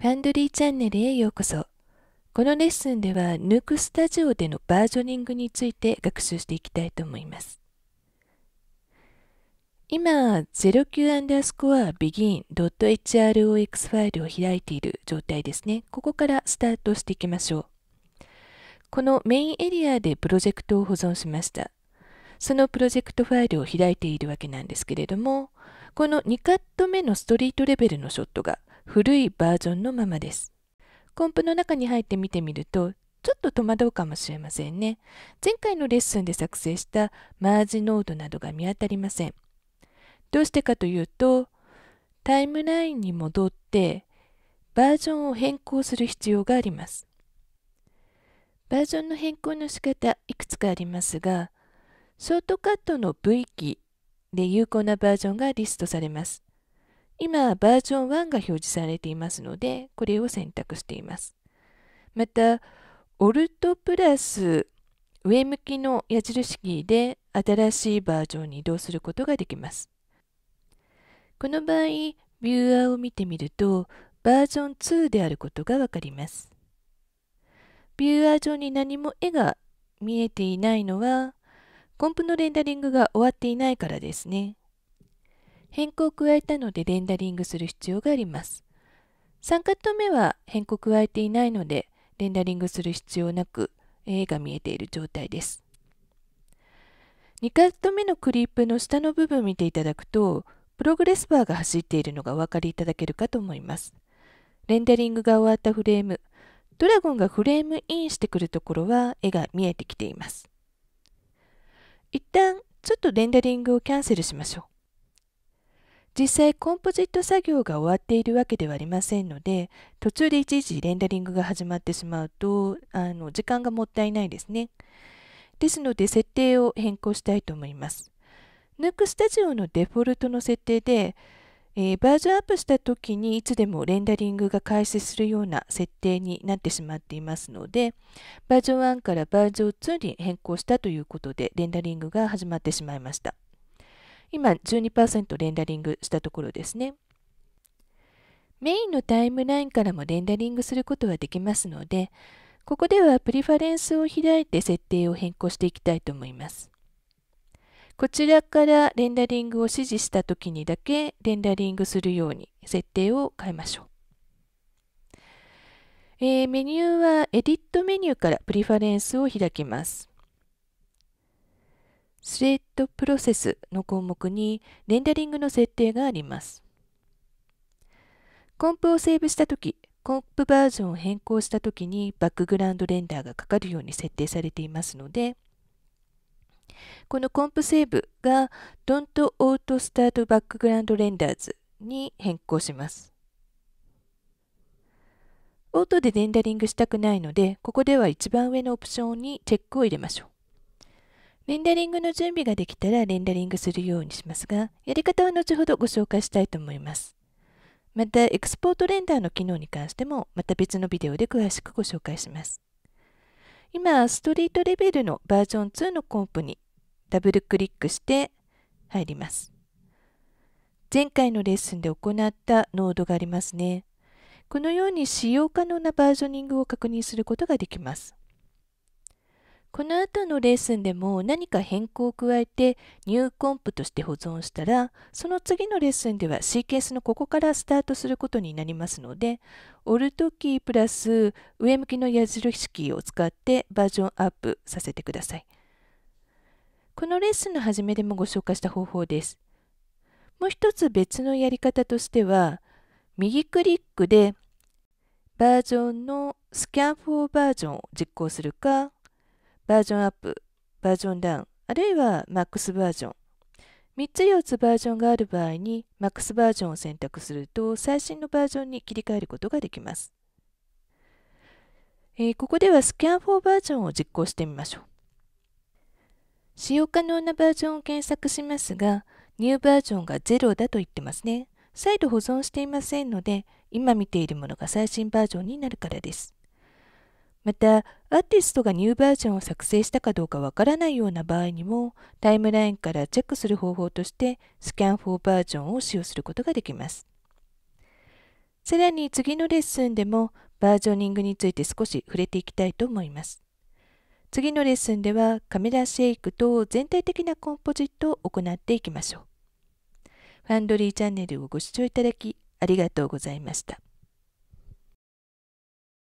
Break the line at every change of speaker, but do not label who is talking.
ファンドリーチャンネルへようこそ。このレッスンでは、ヌークスタジオでのバージョニングについて学習していきたいと思います。今、09_begin.hrox ファイルを開いている状態ですね。ここからスタートしていきましょう。このメインエリアでプロジェクトを保存しました。そのプロジェクトファイルを開いているわけなんですけれども、この2カット目のストリートレベルのショットが古いバージョンのままです。コンプの中に入って見てみると、ちょっと戸惑うかもしれませんね。前回のレッスンで作成したマージノードなどが見当たりません。どうしてかというと、タイムラインに戻って、バージョンを変更する必要があります。バージョンの変更の仕方いくつかありますが、ショートカットの V 期で有効なバージョンがリストされます。今、バージョン1が表示されていますので、これを選択しています。また、Alt プラス上向きの矢印キーで新しいバージョンに移動することができます。この場合、ビューアーを見てみると、バージョン2であることがわかります。ビューアー上に何も絵が見えていないのは、コンプのレンダリングが終わっていないからですね。変更を加えたのでレンダリングする必要があります。3カット目は変更を加えていないのでレンダリングする必要なく A が見えている状態です。2カット目のクリップの下の部分を見ていただくとプログレスバーが走っているのがお分かりいただけるかと思います。レンダリングが終わったフレーム、ドラゴンがフレームインしてくるところは絵が見えてきています。一旦ちょっとレンダリングをキャンセルしましょう。実際コンポジット作業が終わっているわけではありませんので途中でいちいちレンダリングが始まってしまうとあの時間がもったいないですねですので設定を変更したいと思います n u c Studio のデフォルトの設定で、えー、バージョンアップした時にいつでもレンダリングが開始するような設定になってしまっていますのでバージョン1からバージョン2に変更したということでレンダリングが始まってしまいました今12%レンダリングしたところですね。メインのタイムラインからもレンダリングすることはできますので、ここではプリファレンスを開いて設定を変更していきたいと思います。こちらからレンダリングを指示した時にだけレンダリングするように設定を変えましょう。えー、メニューはエディットメニューからプリファレンスを開きます。スレッドプロセスの項目にレンダリングの設定があります。コンプをセーブしたとき、コンプバージョンを変更したときにバックグラウンドレンダーがかかるように設定されていますので、このコンプセーブが Don't Auto Start Background Renders に変更します。オートでレンダリングしたくないので、ここでは一番上のオプションにチェックを入れましょう。レンダリングの準備ができたらレンダリングするようにしますが、やり方は後ほどご紹介したいと思います。また、エクスポートレンダーの機能に関しても、また別のビデオで詳しくご紹介します。今、ストリートレベルのバージョン2のコンポにダブルクリックして入ります。前回のレッスンで行ったノードがありますね。このように使用可能なバージョニングを確認することができます。この後のレッスンでも何か変更を加えてニューコンプとして保存したらその次のレッスンではシーケンスのここからスタートすることになりますのでオルトキープラス上向きの矢印キーを使ってバージョンアップさせてください。このレッスンの始めでもご紹介した方法です。もう一つ別のやり方としては右クリックでバージョンのスキャンフォーバージョンを実行するかバージョンアップ、バージョンダウン、あるいは MAX バージョン。3つ4つバージョンがある場合に MAX バージョンを選択すると最新のバージョンに切り替えることができます。えー、ここではスキャン4バージョンを実行してみましょう。使用可能なバージョンを検索しますが、ニューバージョンが0だと言ってますね。再度保存していませんので、今見ているものが最新バージョンになるからです。また、アーティストがニューバージョンを作成したかどうかわからないような場合にも、タイムラインからチェックする方法として、スキャンフォーバージョンを使用することができます。さらに次のレッスンでも、バージョニングについて少し触れていきたいと思います。次のレッスンでは、カメラシェイクと全体的なコンポジットを行っていきましょう。ファンドリーチャンネルをご視聴いただき、ありがとうございました。